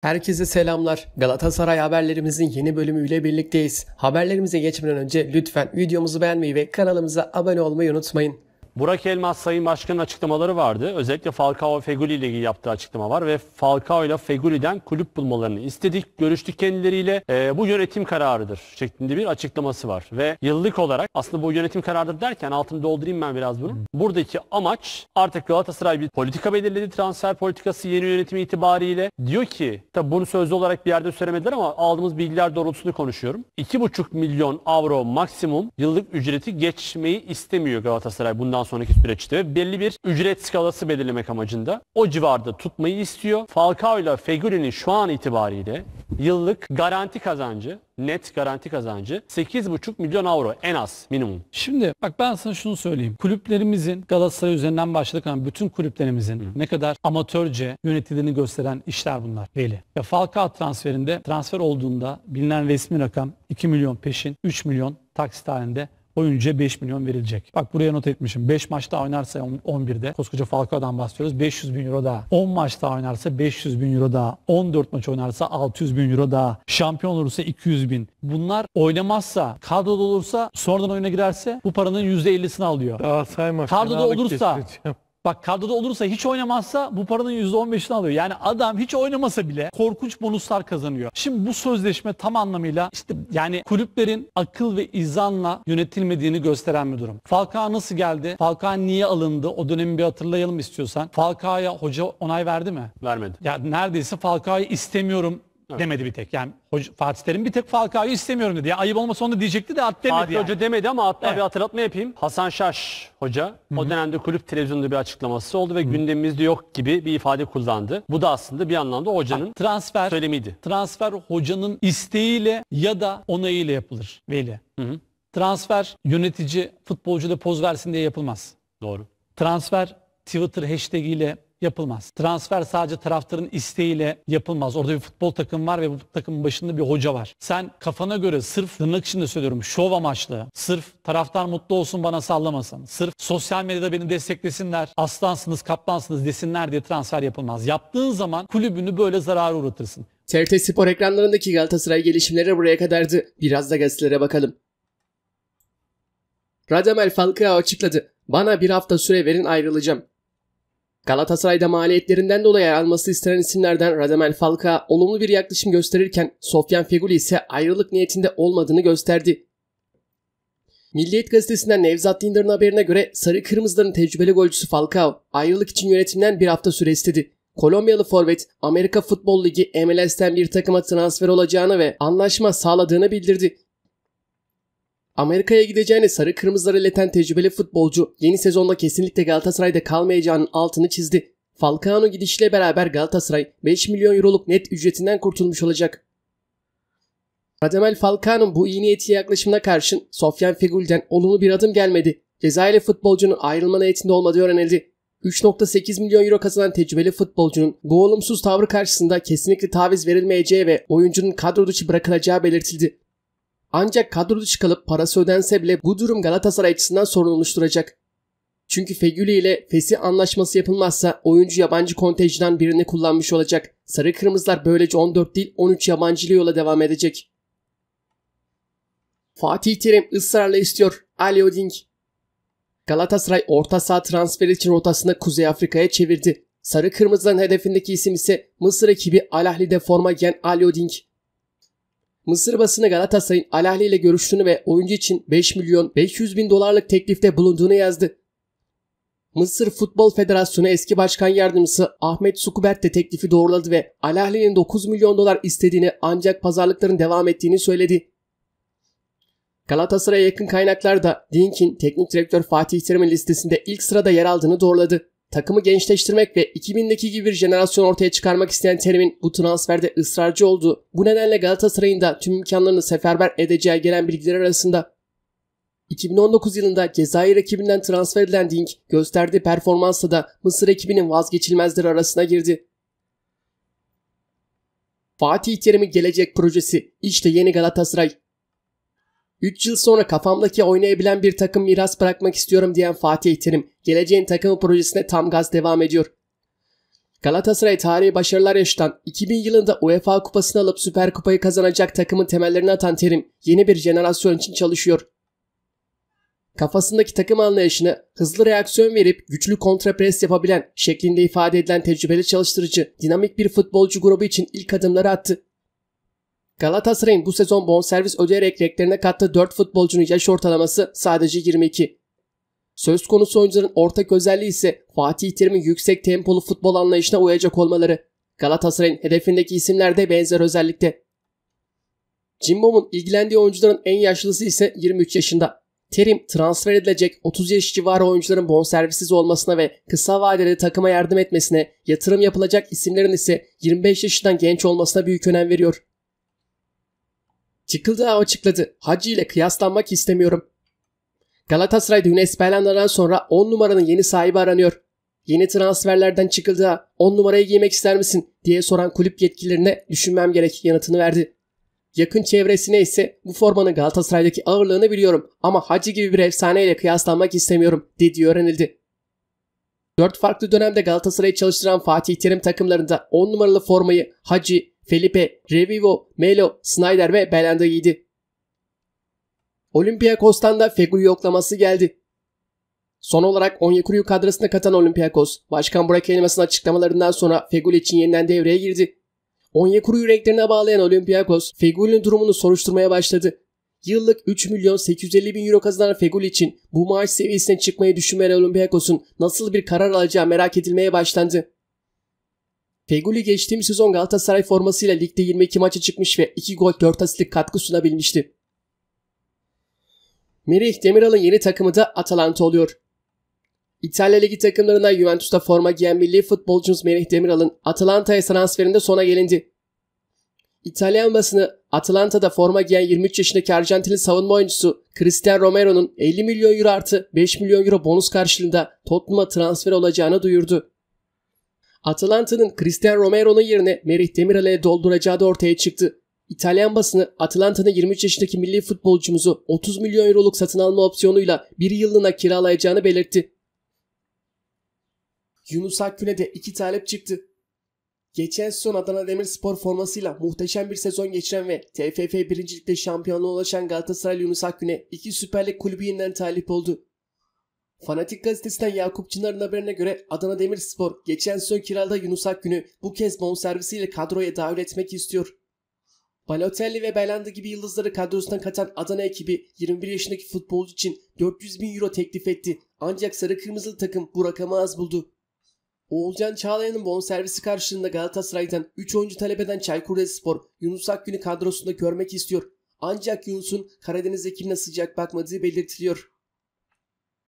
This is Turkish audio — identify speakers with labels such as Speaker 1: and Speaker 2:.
Speaker 1: Herkese selamlar. Galatasaray haberlerimizin yeni bölümüyle birlikteyiz. Haberlerimize geçmeden önce lütfen videomuzu beğenmeyi ve kanalımıza abone olmayı unutmayın. Burak Elmas Sayın Başkan'ın
Speaker 2: açıklamaları vardı. Özellikle Falcao ve Feguli ile ilgili yaptığı açıklama var ve Falcao ile Feguli'den kulüp bulmalarını istedik. Görüştük kendileriyle. E, bu yönetim kararıdır şeklinde bir açıklaması var ve yıllık olarak aslında bu yönetim kararıdır derken altını doldurayım ben biraz bunu. Buradaki amaç artık Galatasaray bir politika belirledi. Transfer politikası yeni yönetimi itibariyle diyor ki tabi bunu sözlü olarak bir yerde söylemediler ama aldığımız bilgiler doğrultusunda konuşuyorum. 2,5 milyon avro maksimum yıllık ücreti geçmeyi istemiyor Galatasaray bundan sonraki süreçte belli bir ücret skalası belirlemek amacında o civarda tutmayı istiyor. Falcao ile Fegüli'nin şu an itibariyle yıllık garanti kazancı net garanti kazancı 8,5 milyon avro en az minimum.
Speaker 3: Şimdi bak ben sana şunu söyleyeyim. Kulüplerimizin Galatasaray üzerinden başladık ama bütün kulüplerimizin Hı. ne kadar amatörce yönetildiğini gösteren işler bunlar belli. Ya Falcao transferinde transfer olduğunda bilinen resmi rakam 2 milyon peşin 3 milyon taksit halinde oyuncuya 5 milyon verilecek. Bak buraya not etmişim. 5 maçta oynarsa 11'de koskoca Falcao'dan bahsediyoruz. 500 bin euro daha. 10 maçta oynarsa 500 bin euro daha. 14 maç oynarsa 600 bin euro daha. Şampiyon olursa 200 bin. Bunlar oynamazsa, kadroda olursa, sonradan oyuna girerse bu paranın %50'sini alıyor. Daha sayma. Kadroda olursa, Bak kadroda olursa hiç oynamazsa bu paranın %15'ini alıyor. Yani adam hiç oynamasa bile korkunç bonuslar kazanıyor. Şimdi bu sözleşme tam anlamıyla işte yani kulüplerin akıl ve izanla yönetilmediğini gösteren bir durum. Falcao nasıl geldi? Falcao niye alındı? O dönemi bir hatırlayalım istiyorsan. Falcao'ya hoca onay verdi mi? Vermedi. Ya neredeyse Falcao'yu istemiyorum Evet. Demedi bir tek. Yani Hoca, Fatih Terim bir tek Falcao'yu istemiyorum dedi. Ya ayıp olmasa onu diyecekti de at demedi Fatih yani. Hoca
Speaker 2: demedi ama hatta evet. bir hatırlatma yapayım. Hasan Şaş Hoca Hı-hı. o dönemde kulüp televizyonunda bir açıklaması oldu ve Hı-hı. gündemimizde yok gibi bir ifade kullandı. Bu da aslında bir anlamda hocanın ha, transfer söylemiydi. Transfer hocanın isteğiyle ya da onayıyla yapılır Veli. Hı-hı.
Speaker 3: Transfer yönetici futbolcuda poz versin diye yapılmaz. Doğru. Transfer Twitter hashtag ile yapılmaz. Transfer sadece taraftarın isteğiyle yapılmaz. Orada bir futbol takım var ve bu takımın başında bir hoca var. Sen kafana göre sırf tırnak içinde söylüyorum şov amaçlı, sırf taraftar mutlu olsun bana sallamasın, sırf sosyal medyada beni desteklesinler, aslansınız, kaplansınız desinler diye transfer yapılmaz. Yaptığın zaman kulübünü böyle zarara uğratırsın.
Speaker 1: TRT Spor ekranlarındaki Galatasaray gelişimleri buraya kadardı. Biraz da gazetelere bakalım. Radamel Falcao açıkladı. Bana bir hafta süre verin ayrılacağım. Galatasaray'da maliyetlerinden dolayı alması istenen isimlerden Radamel Falcao olumlu bir yaklaşım gösterirken Sofyan Feguli ise ayrılık niyetinde olmadığını gösterdi. Milliyet gazetesinden Nevzat Dindar'ın haberine göre Sarı Kırmızıların tecrübeli golcüsü Falcao ayrılık için yönetimden bir hafta süre istedi. Kolombiyalı forvet Amerika Futbol Ligi MLS'ten bir takıma transfer olacağını ve anlaşma sağladığını bildirdi. Amerika'ya gideceğini sarı kırmızıları leten tecrübeli futbolcu yeni sezonda kesinlikle Galatasaray'da kalmayacağının altını çizdi. Falcao gidişiyle beraber Galatasaray 5 milyon euroluk net ücretinden kurtulmuş olacak. Radamel Falcao'nun bu iyi niyeti yaklaşımına karşın Sofyan Fegül'den olumlu bir adım gelmedi. Cezayirli futbolcunun ayrılma niyetinde olmadığı öğrenildi. 3.8 milyon euro kazanan tecrübeli futbolcunun bu olumsuz tavrı karşısında kesinlikle taviz verilmeyeceği ve oyuncunun kadro dışı bırakılacağı belirtildi. Ancak kadro dışı kalıp parası ödense bile bu durum Galatasaray açısından sorun oluşturacak. Çünkü Fegüli ile Fesi anlaşması yapılmazsa oyuncu yabancı kontenjinden birini kullanmış olacak. Sarı Kırmızılar böylece 14 değil 13 yabancılı yola devam edecek. Fatih Terim ısrarla istiyor. Ali Oding. Galatasaray orta saha transferi için rotasını Kuzey Afrika'ya çevirdi. Sarı Kırmızıların hedefindeki isim ise Mısır ekibi Al Ahli'de forma giyen Ali Oding. Mısır basını Galatasaray'ın Alahli ile görüştüğünü ve oyuncu için 5 milyon 500 bin dolarlık teklifte bulunduğunu yazdı. Mısır Futbol Federasyonu eski başkan yardımcısı Ahmet Sukubert de teklifi doğruladı ve Alahli'nin 9 milyon dolar istediğini ancak pazarlıkların devam ettiğini söyledi. Galatasaray'a yakın kaynaklar da Dink'in teknik direktör Fatih Terim'in listesinde ilk sırada yer aldığını doğruladı takımı gençleştirmek ve 2000'deki gibi bir jenerasyon ortaya çıkarmak isteyen Terim'in bu transferde ısrarcı olduğu, bu nedenle Galatasaray'ın da tüm imkanlarını seferber edeceği gelen bilgiler arasında 2019 yılında Cezayir ekibinden transfer edilen Dink gösterdiği performansla da Mısır ekibinin vazgeçilmezleri arasına girdi. Fatih Terim'in gelecek projesi işte yeni Galatasaray 3 yıl sonra kafamdaki oynayabilen bir takım miras bırakmak istiyorum diyen Fatih Terim, geleceğin takımı projesine tam gaz devam ediyor. Galatasaray tarihi başarılar yaşatan 2000 yılında UEFA kupasını alıp Süper Kupayı kazanacak takımın temellerini atan Terim yeni bir jenerasyon için çalışıyor. Kafasındaki takım anlayışını hızlı reaksiyon verip güçlü kontrapres yapabilen şeklinde ifade edilen tecrübeli çalıştırıcı dinamik bir futbolcu grubu için ilk adımları attı. Galatasaray'ın bu sezon bonservis ödeyerek renklerine kattığı 4 futbolcunun yaş ortalaması sadece 22. Söz konusu oyuncuların ortak özelliği ise Fatih Terim'in yüksek tempolu futbol anlayışına uyacak olmaları. Galatasaray'ın hedefindeki isimler de benzer özellikte. Cimbom'un ilgilendiği oyuncuların en yaşlısı ise 23 yaşında. Terim transfer edilecek 30 yaş civarı oyuncuların bonservisiz olmasına ve kısa vadede takıma yardım etmesine, yatırım yapılacak isimlerin ise 25 yaşından genç olmasına büyük önem veriyor. Çıkıldığı açıkladı. Hacı ile kıyaslanmak istemiyorum. Galatasaray'da Yunus Belhanda'dan sonra 10 numaranın yeni sahibi aranıyor. Yeni transferlerden çıkıldığı 10 numarayı giymek ister misin diye soran kulüp yetkililerine düşünmem gerek yanıtını verdi. Yakın çevresine ise bu formanın Galatasaray'daki ağırlığını biliyorum ama Hacı gibi bir efsaneyle kıyaslanmak istemiyorum dedi öğrenildi. 4 farklı dönemde Galatasaray'ı çalıştıran Fatih Terim takımlarında 10 numaralı formayı Hacı, Felipe, Revivo, Melo, Snyder ve Belanda giydi. Olympiakos'tan da Fegül yoklaması geldi. Son olarak Onyekuru'yu kadrosuna katan Olympiakos, Başkan Burak Elmas'ın açıklamalarından sonra Fegül için yeniden devreye girdi. Onyekuru'yu renklerine bağlayan Olympiakos, Fegül'ün durumunu soruşturmaya başladı. Yıllık 3 milyon 850 bin euro kazanan Fegül için bu maaş seviyesine çıkmayı düşünmeyen Olympiakos'un nasıl bir karar alacağı merak edilmeye başlandı. Feguli geçtiğim sezon Galatasaray formasıyla ligde 22 maça çıkmış ve 2 gol 4 asistlik katkı sunabilmişti. Merih Demiral'ın yeni takımı da Atalanta oluyor. İtalya Ligi takımlarından Juventus'ta forma giyen milli futbolcumuz Merih Demiral'ın Atalanta'ya transferinde sona gelindi. İtalyan basını Atalanta'da forma giyen 23 yaşındaki Arjantinli savunma oyuncusu Cristian Romero'nun 50 milyon euro artı 5 milyon euro bonus karşılığında Tottenham'a transfer olacağını duyurdu. Atalanta'nın Cristiano Romero'nun yerine Merih Demirel'e dolduracağı da ortaya çıktı. İtalyan basını Atalanta'nın 23 yaşındaki milli futbolcumuzu 30 milyon euroluk satın alma opsiyonuyla bir yıllığına kiralayacağını belirtti. Yunus Akgün'e de iki talep çıktı. Geçen sezon Adana Demirspor formasıyla muhteşem bir sezon geçiren ve TFF birincilikte şampiyonluğa ulaşan Galatasaray Yunus Akgün'e iki süperlik Lig kulübü yeniden talip oldu. Fanatik gazetesinden Yakup Çınar'ın haberine göre Adana Demirspor geçen son kiralda Yunus Akgün'ü bu kez bonservisiyle kadroya dahil etmek istiyor. Balotelli ve Belanda gibi yıldızları kadrosuna katan Adana ekibi 21 yaşındaki futbolcu için 400 bin euro teklif etti. Ancak sarı kırmızılı takım bu rakamı az buldu. Oğulcan Çağlayan'ın bonservisi karşılığında Galatasaray'dan 3 oyuncu talep eden Çaykur Rizespor Yunus Akgün'ü kadrosunda görmek istiyor. Ancak Yunus'un Karadeniz ekibine sıcak bakmadığı belirtiliyor.